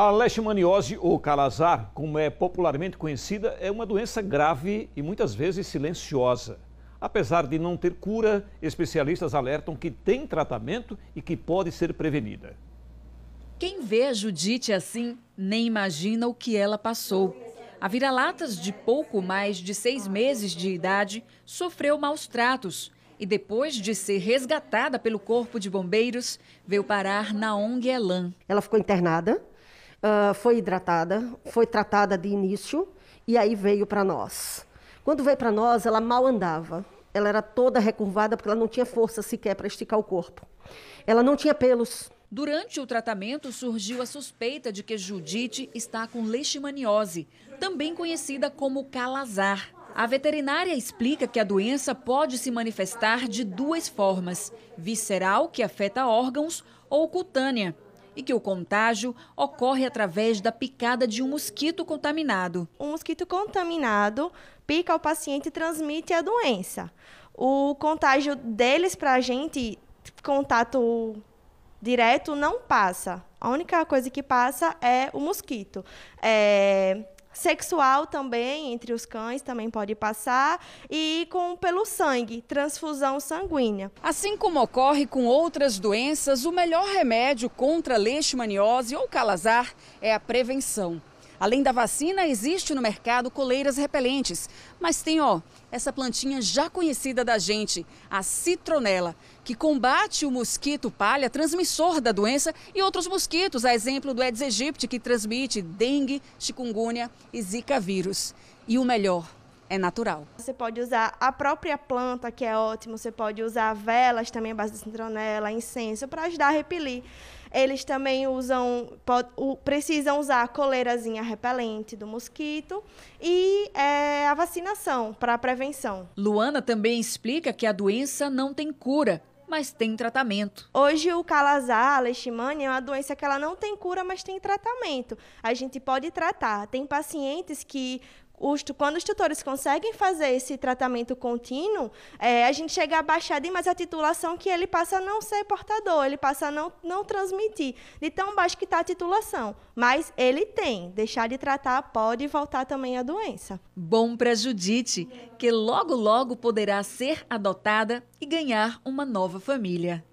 A leishmaniose ou calazar, como é popularmente conhecida, é uma doença grave e muitas vezes silenciosa. Apesar de não ter cura, especialistas alertam que tem tratamento e que pode ser prevenida. Quem vê a Judite assim nem imagina o que ela passou. A vira-latas de pouco mais de seis meses de idade sofreu maus tratos e, depois de ser resgatada pelo Corpo de Bombeiros, veio parar na ONG Elan. Ela ficou internada uh, foi hidratada, foi tratada de início e aí veio para nós. Quando veio para nós, ela mal andava. Ela era toda recurvada porque ela não tinha força sequer para esticar o corpo. Ela não tinha pelos. Durante o tratamento, surgiu a suspeita de que Judite está com leishmaniose, também conhecida como calazar. A veterinária explica que a doença pode se manifestar de duas formas: visceral, que afeta órgãos, ou cutânea, e que o contágio ocorre através da picada de um mosquito contaminado. Um mosquito contaminado pica o paciente e transmite a doença. O contágio deles para a gente, contato direto, não passa. A única coisa que passa é o mosquito. É sexual também entre os cães também pode passar e com pelo sangue, transfusão sanguínea. Assim como ocorre com outras doenças, o melhor remédio contra leishmaniose ou calazar é a prevenção. Além da vacina, existe no mercado coleiras repelentes. Mas tem, ó, essa plantinha já conhecida da gente, a citronela, que combate o mosquito palha, transmissor da doença, e outros mosquitos, a exemplo do Aedes aegypti, que transmite dengue, chikungunya e zika vírus. E o melhor, é natural. Você pode usar a própria planta, que é ótimo, você pode usar velas também, base de citronela, incenso, para ajudar a repelir eles também usam, pod, o, precisam usar a coleirazinha repelente do mosquito e é, a vacinação para a prevenção. Luana também explica que a doença não tem cura, mas tem tratamento. Hoje o calazar, a leishmania, é uma doença que ela não tem cura, mas tem tratamento. A gente pode tratar. Tem pacientes que quando os tutores conseguem fazer esse tratamento contínuo, é, a gente chega a baixar demais a titulação que ele passa a não ser portador, ele passa a não, não transmitir, de tão baixo que está a titulação. Mas ele tem, deixar de tratar pode voltar também a doença. Bom para Judite, que logo logo poderá ser adotada e ganhar uma nova família.